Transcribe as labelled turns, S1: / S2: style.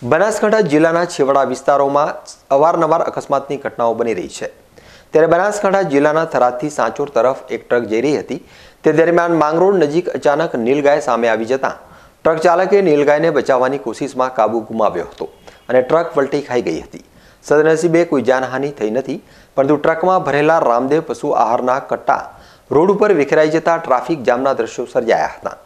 S1: બનાસકાંઠા જિલ્લાના છેવાડા વિસ્તારોમાં અવારનવાર અકસ્માતની ઘટનાઓ બની રહી છે ત્યારે બનાસકાંઠા જિલ્લાના થરાદથી સાંચોર તરફ એક ટ્રક જઈ રહી હતી તે દરમિયાન માંગરોળ નજીક અચાનક નીલગાય સામે આવી જતાં ટ્રક ચાલકે નીલગાયને બચાવવાની કોશિશમાં કાબુ ગુમાવ્યો હતો અને ટ્રક પલટી ખાઈ ગઈ હતી સદનસીબે કોઈ જાનહાનિ થઈ નથી પરંતુ ટ્રકમાં ભરેલા રામદેવ પશુ આહારના કટ્ટા રોડ ઉપર વિખેરાઈ જતા ટ્રાફિક જામના દ્રશ્યો સર્જાયા હતા